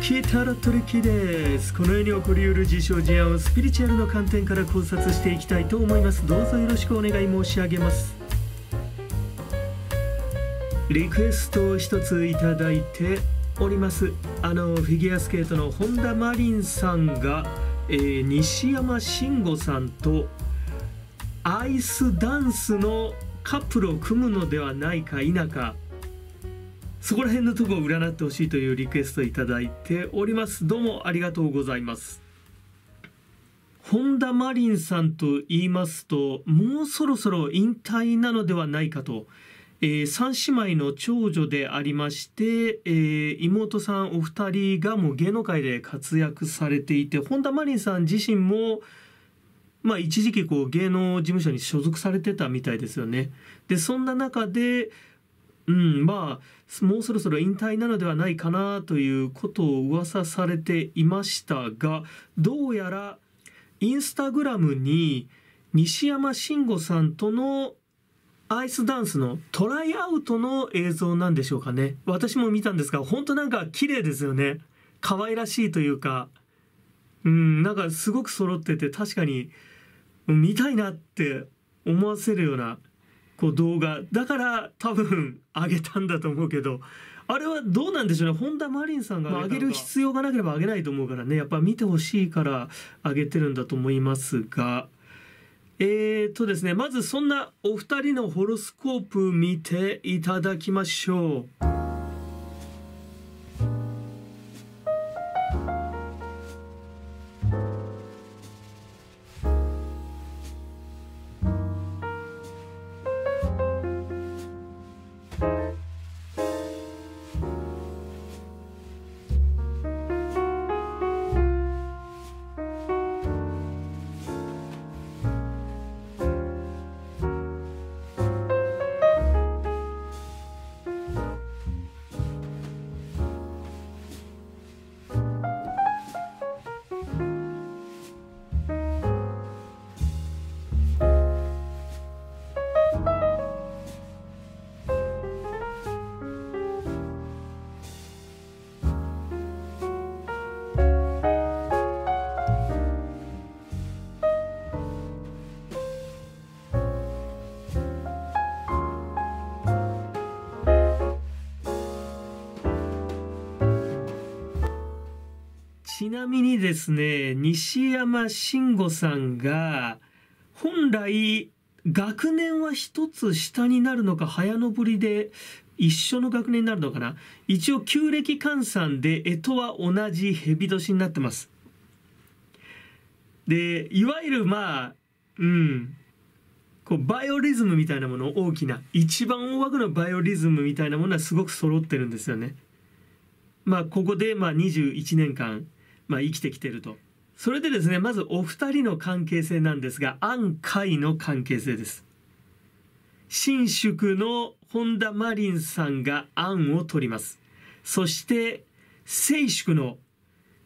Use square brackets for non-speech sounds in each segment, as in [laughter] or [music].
キタロットルキですこの世に起こりうる事象事案をスピリチュアルの観点から考察していきたいと思いますどうぞよろしくお願い申し上げますリクエストを1ついただいておりますあのフィギュアスケートの本田真凜さんが、えー、西山慎吾さんとアイスダンスのカップルを組むのではないか否かそこら辺のとこを占ってほしいというリクエストをいただいておりますどうもありがとうございます本田マリンさんと言いますともうそろそろ引退なのではないかと、えー、3姉妹の長女でありまして、えー、妹さんお二人がもう芸能界で活躍されていて本田マリンさん自身もまあ一時期こう芸能事務所に所属されてたみたいですよね。でそんな中でうん、まあもうそろそろ引退なのではないかなということを噂されていましたがどうやらインスタグラムに西山慎吾さんとのアイスダンスのトライアウトの映像なんでしょうかね私も見たんですが本当なんか綺麗ですよね可愛らしいというかうんなんかすごく揃ってて確かに見たいなって思わせるようなこう動画だから多分上げたんだと思うけどあれはどうなんでしょうね本田マリンさんが上げる必要がなければ上げないと思うからねやっぱ見てほしいから上げてるんだと思いますがえーとですねまずそんなお二人のホロスコープ見ていただきましょう。ちなみにですね、西山慎吾さんが、本来、学年は一つ下になるのか、早登りで一緒の学年になるのかな。一応、旧暦換算で、えとは同じ蛇年になってます。で、いわゆるまあ、うん、こうバイオリズムみたいなもの大きな一番大枠のバイオリズムみたいなものはすごく揃ってるんですよね。まあここでまあ21年間まあ、生きてきてるとそれでですねまずお二人の関係性なんですが安海の関係性です新宿の本田マリンさんが安を取りますそして静宿の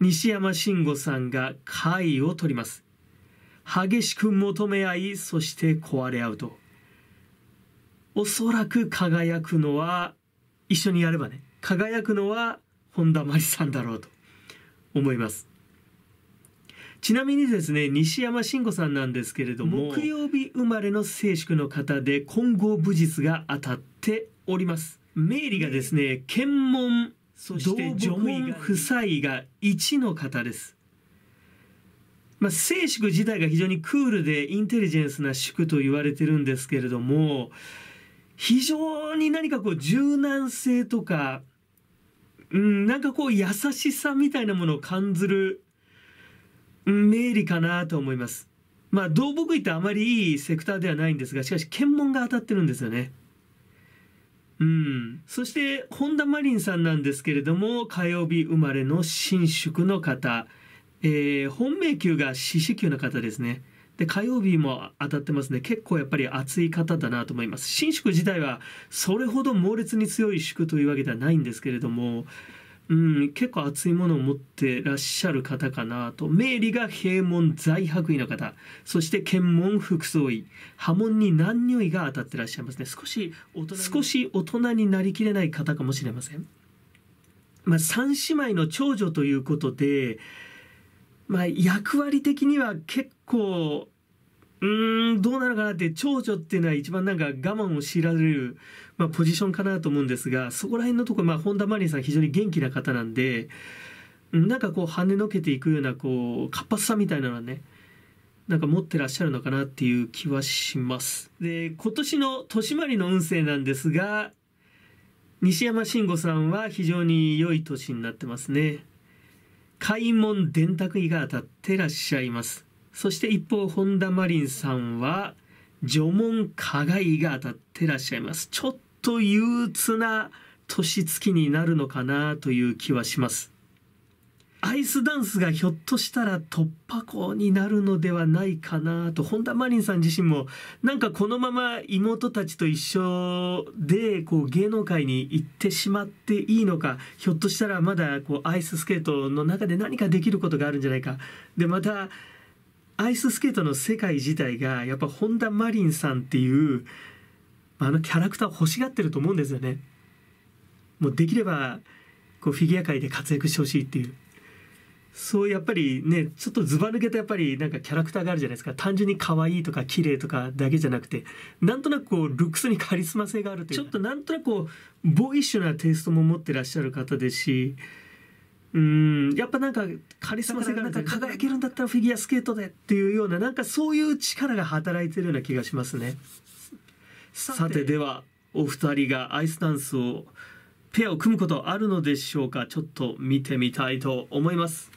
西山慎吾さんが海を取ります激しく求め合いそして壊れ合うとおそらく輝くのは一緒にやればね輝くのは本田真理さんだろうと思いますちなみにですね西山慎吾さんなんですけれども木曜日生まれの静粛の方で混合武術が当たっております明理がですね検問そして除門夫妻が1の方ですまあ、静粛自体が非常にクールでインテリジェンスな宿と言われてるんですけれども非常に何かこう柔軟性とかうん、なんかこう優しさみたいなものを感じる、うん、名理かなと思います。まあ、道北医ってあまりいいセクターではないんですが、しかし検問が当たってるんですよね。うん、そして本田マリンさんなんですけれども火曜日生まれの伸縮の方、えー、本命級が四死球の方ですね。で火曜日も当たってますね結構やっぱり熱い方だなと思います新宿自体はそれほど猛烈に強い宿というわけではないんですけれどもうん、結構熱いものを持ってらっしゃる方かなと。明理が平門在白衣の方、そして検問副総衣。波紋に何匂いが当たってらっしゃいますね。少し、少し大人になりきれない方かもしれません。まあ、三姉妹の長女ということで、まあ、役割的には結構うんどうなのかなって長女っていうのは一番なんか我慢を強いられる、まあ、ポジションかなと思うんですがそこら辺のところ、まあ、本田真理さん非常に元気な方なんでなんかこう跳ねのけていくようなこう活発さみたいなのはねなんか持ってらっしゃるのかなっていう気はします。で今年の年回りの運勢なんですが西山慎吾さんは非常に良い年になってますね。開門電卓位が当たってらっしゃいますそして一方本田マリンさんは序門加害位が当たってらっしゃいますちょっと憂鬱な年月になるのかなという気はしますアイスダンスがひょっとしたら突破口になるのではないかなと本田真凜さん自身もなんかこのまま妹たちと一緒でこう芸能界に行ってしまっていいのかひょっとしたらまだこうアイススケートの中で何かできることがあるんじゃないか。でまたアイススケートの世界自体がやっぱ本田真凜さんっていうあのキャラクターを欲しがってると思うんですよね。もうできればこうフィギュア界で活躍してほしいっていう。そうやっぱりねちょっとずば抜けたやっぱりなんかキャラクターがあるじゃないですか単純に可愛いとか綺麗とかだけじゃなくてなんとなくこうルックスにカリスマ性があるというちょっとなんとなくこうボーイッシュなテイストも持ってらっしゃる方ですしうんやっぱなんかカリスマ性がなんか輝けるんだったらフィギュアスケートでっていうようななんかそういう力が働いてるような気がしますね。さてではお二人がアイスダンスをペアを組むことあるのでしょうかちょっと見てみたいと思います。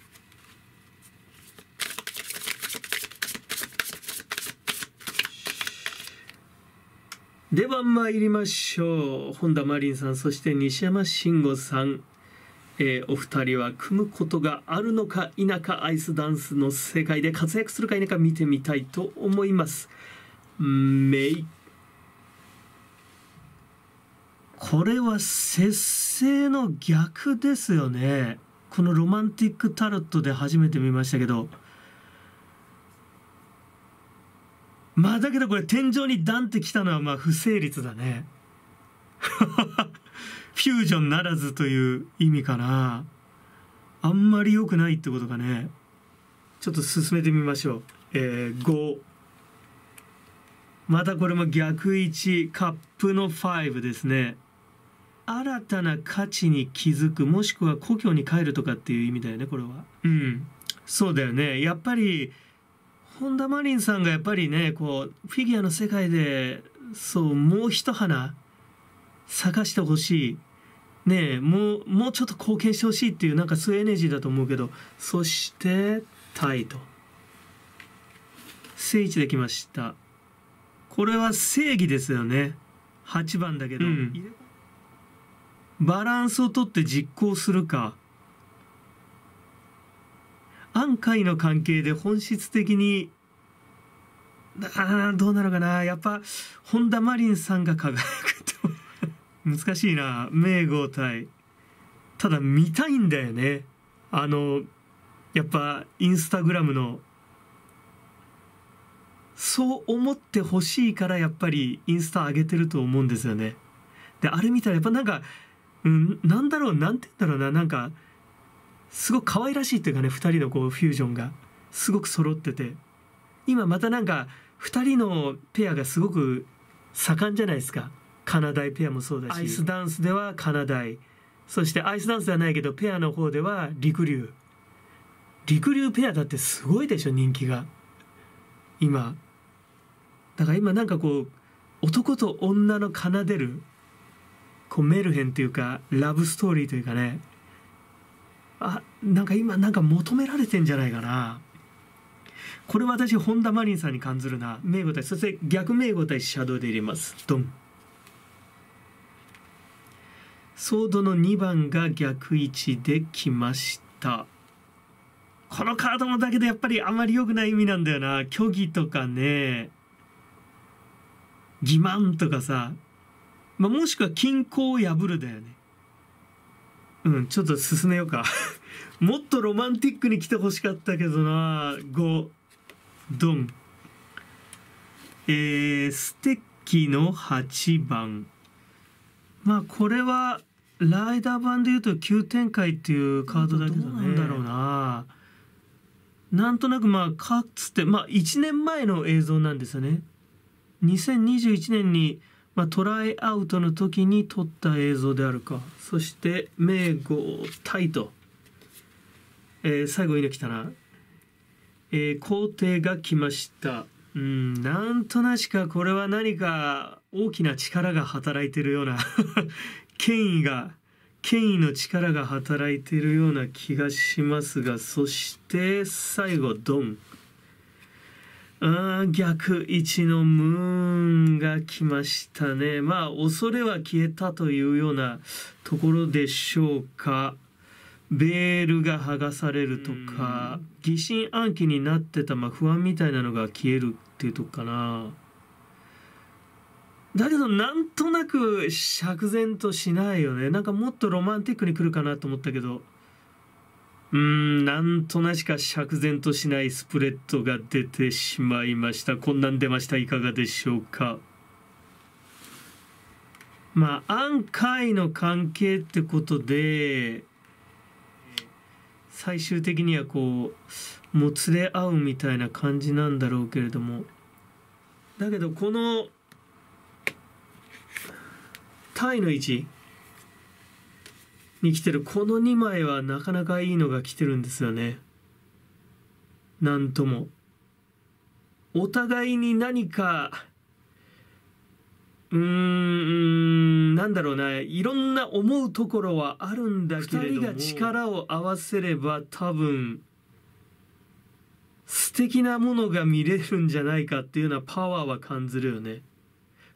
では参りましょう本田真凜さんそして西山慎吾さん、えー、お二人は組むことがあるのか否かアイスダンスの世界で活躍するか否か見てみたいと思いますめいこれは節制の逆ですよねこのロマンティックタロットで初めて見ましたけどまあだけどこれ天井にダンってきたのはまあ不成立だね [laughs] フュージョンならずという意味かなあんまり良くないってことかねちょっと進めてみましょうえー、5またこれも逆位置カップの5ですね新たな価値に気づくもしくは故郷に帰るとかっていう意味だよねこれはうんそうだよねやっぱり本田真凜さんがやっぱりねこうフィギュアの世界でそうもう一花咲かしてほしい、ね、もうもうちょっと貢献してほしいっていうなんかそういうエネルギーだと思うけどそしてタイと正位置できましたこれは正義ですよね8番だけど、うん、バランスをとって実行するか安海の関係で本質的にあどうなのかなやっぱ本田マリンさんが輝くと [laughs] 難しいな名号対ただ見たいんだよねあのやっぱインスタグラムのそう思ってほしいからやっぱりインスタ上げてると思うんですよねであれ見たらやっぱなんか、うん、なんだろうなんて言うんだろうななんかすごく可愛らしいっていうかね2人のこうフュージョンがすごく揃ってて今またなんか2人のペアがすごく盛んじゃないですかカナダイペアもそうだしアイスダンスではカナダイそしてアイスダンスではないけどペアの方では陸流陸流ペアだってすごいでしょ人気が今だから今なんかこう男と女の奏でるこうメルヘンというかラブストーリーというかねあなんか今なんか求められてんじゃないかなこれ私本田マリンさんに感ずるな名語対そして逆名語対シャドウで入れますドンソードの2番が逆位置できましたこのカードもだけどやっぱりあまり良くない意味なんだよな虚偽とかね欺瞞とかさ、まあ、もしくは均衡を破るだよねうんちょっと進めようか [laughs] もっとロマンティックに来てほしかったけどな5ドンえー、ステッキの8番まあこれはライダー版でいうと急展開っていうカードだけどなんだろうななんとなくまあかつてまあ1年前の映像なんですよね2021年にまあ、トライアウトの時に撮った映像であるかそして名号タイと、えー、最後に来たな、えー、皇帝が来ましたうんなんとなしかこれは何か大きな力が働いてるような [laughs] 権威が権威の力が働いてるような気がしますがそして最後ドン。あ逆位置のムーンが来ましたね。まあ、恐れは消えたというようなところでしょうか。ベールが剥がされるとか、疑心暗鬼になってた、まあ、不安みたいなのが消えるっていうとこかな。だけどなんとなく釈然としないよねなんかもっとロマンティックに来るかなと思ったけどうんなんとなしか釈然としないスプレッドが出てしまいましたこんなん出ましたいかがでしょうかまあ安海の関係ってことで最終的にはこうもつれ合うみたいな感じなんだろうけれどもだけどこのタイの位置に来てるこの2枚はなかなかいいのが来てるんですよね。なんとも。お互いに何か、うーん、なんだろうな、いろんな思うところはあるんだけれども。人が力を合わせれば多分、素敵なものが見れるんじゃないかっていうようなパワーは感じるよね。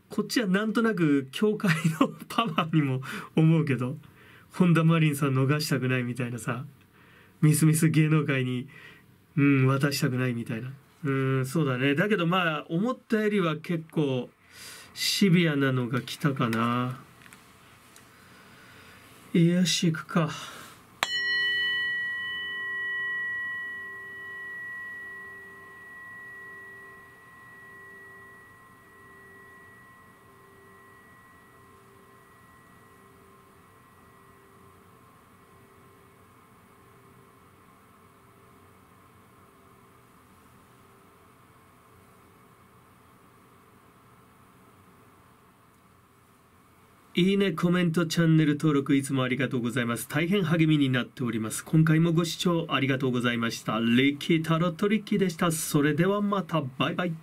こっちはなんとなく教会のパワーにも思うけど。本田マリンさん逃したくないみたいなさみすみす芸能界に、うん、渡したくないみたいなうんそうだねだけどまあ思ったよりは結構シビアなのが来たかな。癒やし行くか。いいね、コメント、チャンネル登録いつもありがとうございます。大変励みになっております。今回もご視聴ありがとうございました。リッキータロットリッキーでした。それではまた、バイバイ。